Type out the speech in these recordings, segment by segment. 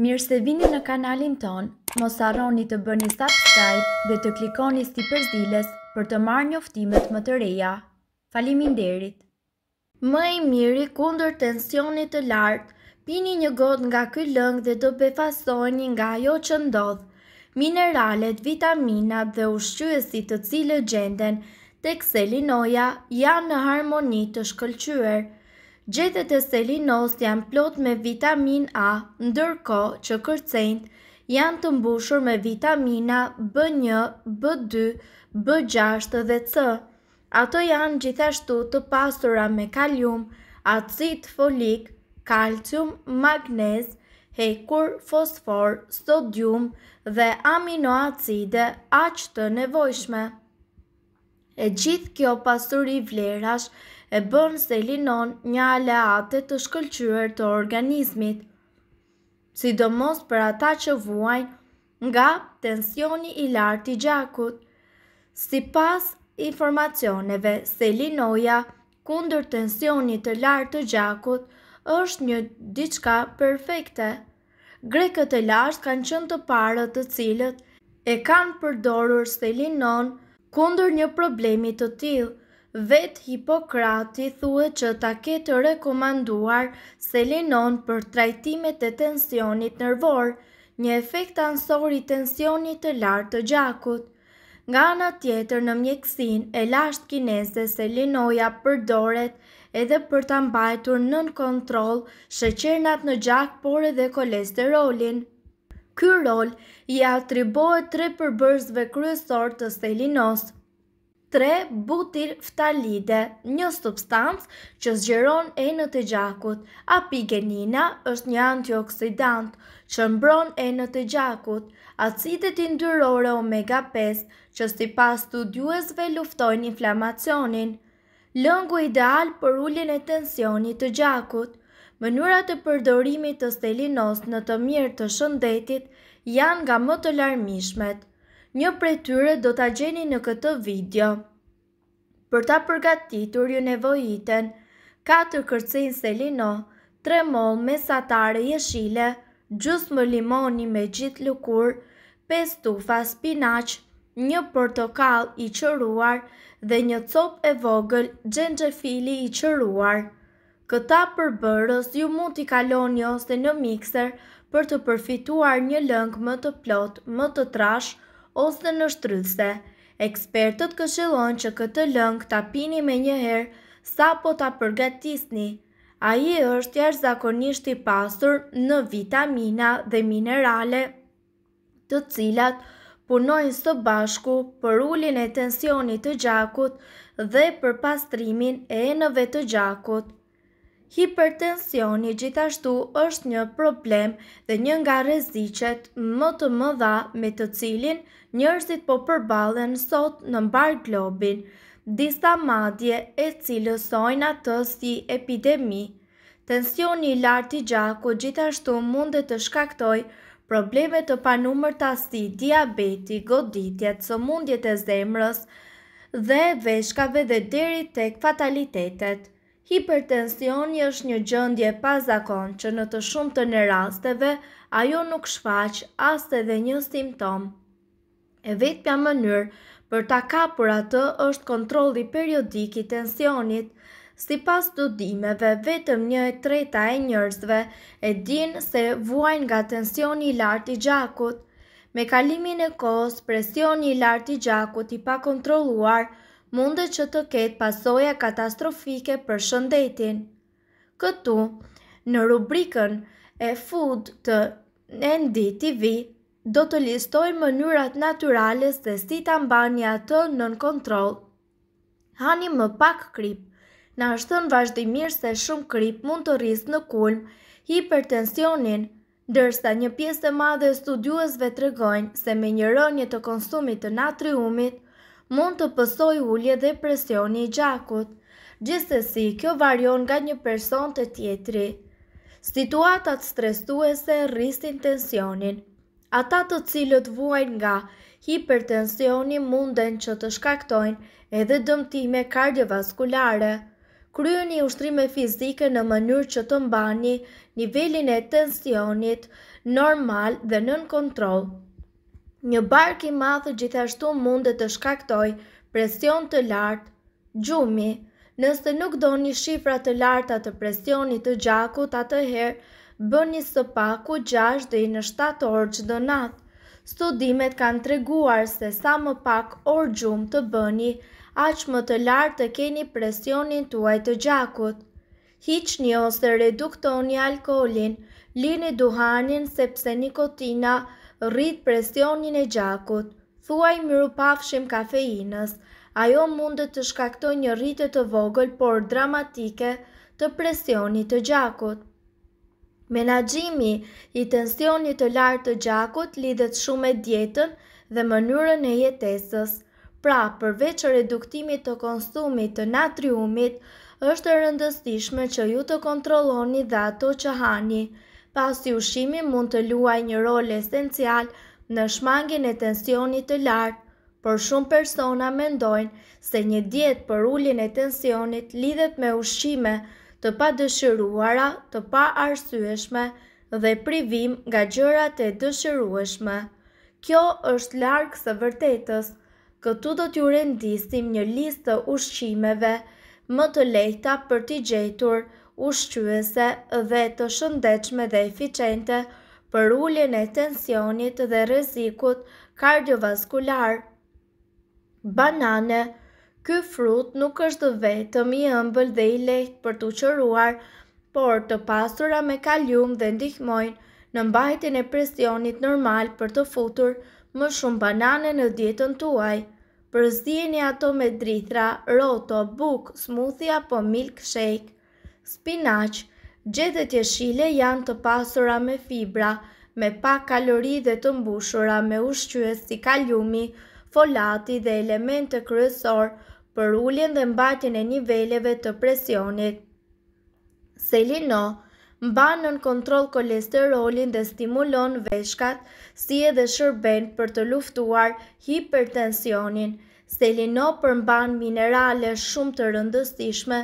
Mirë se vini në kanalin ton, mos arroni të bëni subscribe dhe të klikoni si përzilës për të marrë njoftimet më të reja. Falimin derit! Më i miri kundër tensionit të lartë, pini një god nga këj lëngë dhe do befasojni nga jo që ndodhë. Mineralet, vitaminat dhe ushqyësit të cilë gjenden, tek selinoja janë në harmoni të shkëllqyërë, Gjethet e selinos janë plot me vitamin A, ndërko që kërcejnë janë të mbushur me vitamina B1, B2, B6 dhe C. Ato janë gjithashtu të pasura me kalium, acid folik, kalcium, magnez, hekur, fosfor, sodium dhe aminoacide aqë të nevojshme. E gjithë kjo pasuri vlerash e bërnë se linon një aleate të shkëllqyër të organizmit, sidomos për ata që vuajnë nga tensioni i lartë i gjakut. Si pas informacioneve, selinoja kundër tensioni të lartë të gjakut është një diçka perfekte. Grekët e lashtë kanë qënë të parët të cilët e kanë përdorur selinon Kundër një problemi të tillë, vet Hipokrati thuhet që ta ketë rekomanduar selinon për trajtimet e tensionit nervor, një efekt ansori tensionit të lartë të gjakut. Nga ana tjetër, në mjekësin e lashtë kineze selinoja përdoret edhe për ta mbajtur nën kontroll sheqernat në gjak por edhe kolesterolin. Ky rol i atribohet tre përbërësve kryesor të selinos. Tre butil ftalide, një substancë që zgjeron enët e gjakut. Apigenina është një antioksidant që mbron enët e gjakut. Acidet indyrore omega 5 që si pas studiuesve luftojnë inflamacionin. Lëngu ideal për ullin e tensionit të gjakut mënyrat e përdorimit të stelinos në të mirë të shëndetit janë nga më të larmishmet. Një prej tyre do t'a gjeni në këtë video. Për ta përgatitur ju nevojiten 4 kërcin selino, 3 mol mesatare jeshile, gjus më limoni me gjithë lukur, 5 tufa spinaq, një portokal i qëruar dhe një cop e vogël gjengjefili i qëruar. Këta përbërës ju mund t'i kaloni ose në mikser për të përfituar një lëngë më të plot, më të trash ose në shtrydhse. Ekspertët këshillon që këtë lëngë t'a pini me njëherë sa po t'a përgatisni. A i është jash zakonisht i pasur në vitamina dhe minerale të cilat punojnë së bashku për ullin e tensionit të gjakut dhe për pastrimin e enëve të gjakut. Hipertensioni gjithashtu është një problem dhe një nga rreziqet më të mëdha me të cilin njerëzit po përballen sot në mbar globin. Disa madje e cilësojnë atë si epidemi. Tensioni i lartë i gjaku gjithashtu mund të shkaktojë probleme të të asti, diabeti, goditje, sëmundjet e zemrës dhe veshkave dhe deri tek fatalitetet. Hipertensioni është një gjëndje pazakon që në të shumë të në rasteve, ajo nuk shfaq, aste dhe një simptom. E vetë pja mënyrë, për ta kapur atë është kontroli periodik i tensionit. Si pas të dimeve, vetëm një e treta e njërzve e din se vuajnë nga tensioni i lartë i gjakut. Me kalimin e kosë, presioni i lartë i gjakut i pa kontroluar, mundet që të ketë pasoja katastrofike për shëndetin. Këtu, në rubrikën e food të NDTV, do të listoj mënyrat naturales dhe si të mbani atë nën kontrol. Hani më pak krip, në ashtën vazhdimirë se shumë krip mund të rrisë në kulm, hipertensionin, dërsta një pjesë e madhe studiuesve të regojnë se me një rënje të konsumit të natriumit, mund të pësoj ullje dhe presioni i gjakut. gjithsesi kjo varion nga një person të tjetri. Situatat stresuese rristin tensionin. Ata të cilët vuajnë nga hipertensioni munden që të shkaktojnë edhe dëmtime kardiovaskulare. Kryeni ushtrime fizike në mënyrë që të mbani nivelin e tensionit normal dhe nën kontrol. Një bark i madh gjithashtu mund të shkaktoj presion të lartë, gjumi. Nëse nuk doni shifra të larta të presionit të gjakut atëherë, bëni sëpaku 6 dhe i në 7 orë që do natë. Studimet kanë treguar se sa më pak orë gjumë të bëni, aq më të lartë të keni presionin tuaj të gjakut. Hiq një ose reduktoni alkoholin, lini duhanin sepse nikotina rrit presionin e gjakut. Thuaj miru pafshim kafeinës, ajo mundet të shkaktoj një rritet të vogël, por dramatike të presionit të gjakut. Menagjimi i tensionit të lartë të gjakut lidhet shumë e djetën dhe mënyrën e jetesës. Pra, përveç reduktimit të konsumit të natriumit, është rëndësishme që ju të kontroloni dhe ato që hani, pasi ushimi mund të luaj një rol esencial në shmangin e tensionit të lartë, por shumë persona mendojnë se një dietë për ullin e tensionit lidhet me ushime të pa dëshiruara, të pa arsueshme dhe privim nga gjërat e dëshirueshme. Kjo është largë së vërtetës, këtu do t'ju rendisim një listë të ushqimeve më të lehta për t'i gjetur ushqyese dhe të shëndechme dhe eficiente për ullin e tensionit dhe rrezikut kardiovaskular. Banane Ky frut nuk është vetëm i ëmbël dhe i lehtë për t'u qëruar, por të pasura me kalium dhe ndihmojnë në mbajtjen e presionit normal për të futur më shumë banane në dietën tuaj përzdjeni ato me drithra, roto, buk, smoothie apo milk shake. Spinach, gjedet jeshile janë të pasura me fibra, me pak kalori dhe të mbushura me ushqyës si kaljumi, folati dhe element të kryesor për ulljen dhe mbajtjen e niveleve të presionit. Selino, mban nën kontroll kolesterolin dhe stimulon veshkat, si edhe shërben për të luftuar hipertensionin. Selino përmban minerale shumë të rëndësishme,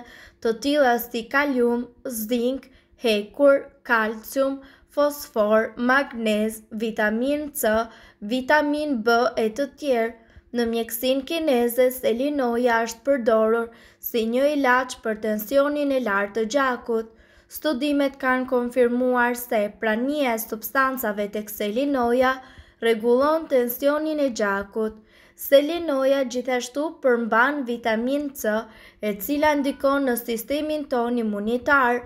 të tilla si kalium, zinc, hekur, kalcium, fosfor, magnez, vitamin C, vitamin B e të tjerë. Në mjekësin kineze, selinoja është përdorur si një ilaq për tensionin e lartë të gjakut studimet kanë konfirmuar se prania e substancave të kselinoja regulon tensionin e gjakut. Selinoja gjithashtu përmban vitamin C e cila ndikon në sistemin ton imunitar,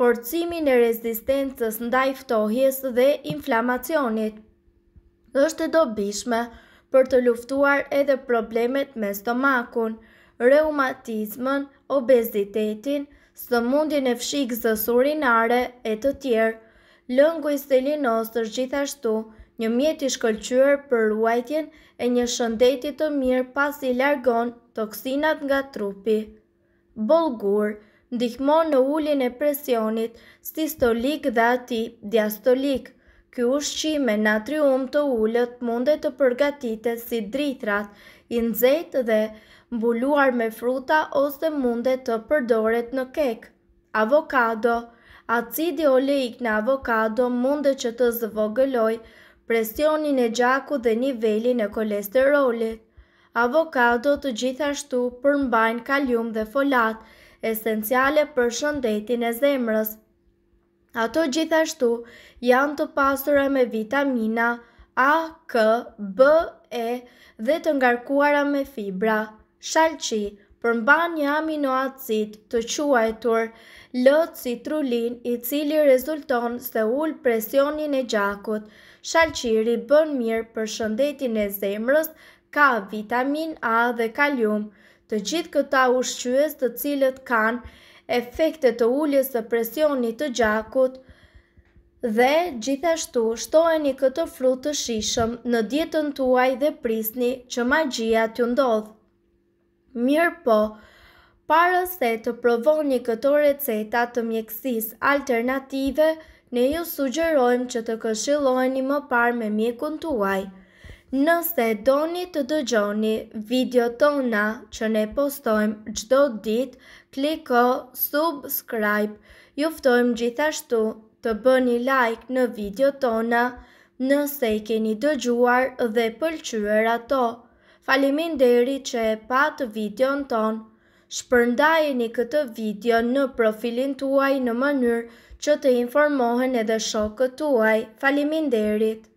forcimin e rezistencës ndaj ftohjes dhe inflamacionit. Êshtë e dobishme për të luftuar edhe problemet me stomakun, reumatizmën, obezitetin, së mundin e fshikë zësurinare e të tjerë. Lëngu i selinos të gjithashtu një mjeti shkëllqyër për ruajtjen e një shëndetit të mirë pas i largon toksinat nga trupi. Bolgur ndihmon në ullin e presionit sistolik dhe ati diastolik. Ky ushqi me natrium të ullët mundet të përgatite si dritrat, i dhe mbuluar me fruta ose mundet të përdoret në kek. Avokado Acidi oleik në avokado mundet që të zvogëlloj presionin e gjaku dhe nivelin e kolesterolit. Avokado të gjithashtu përmbajnë kalium dhe folat, esenciale për shëndetin e zemrës. Ato gjithashtu janë të pasura me vitamina A, K, B, E dhe të ngarkuara me fibra shalqi, përmban një aminoacid të quajtur L-citrullin i cili rezulton se ul presionin e gjakut. Shalqiri bën mirë për shëndetin e zemrës, ka vitamin A dhe kalium. Të gjithë këta ushqyes të cilët kanë efekte të uljes së presionit të gjakut dhe gjithashtu shtoheni këtë frutë të shishëm në dietën tuaj dhe prisni që magjia të ndodhë. Mirë po, para se të provoni këto receta të mjekësis alternative, ne ju sugjerojmë që të këshiloheni më parë me mjekun tuaj. Nëse doni të dëgjoni video tona që ne postojmë gjdo dit, kliko subscribe, juftojmë gjithashtu të bëni like në video tona nëse i keni dëgjuar dhe pëlqyër ato. Falimin deri që e patë video në ton. Shpërndajeni këtë video në profilin tuaj në mënyrë që të informohen edhe shokët tuaj. Falimin derit.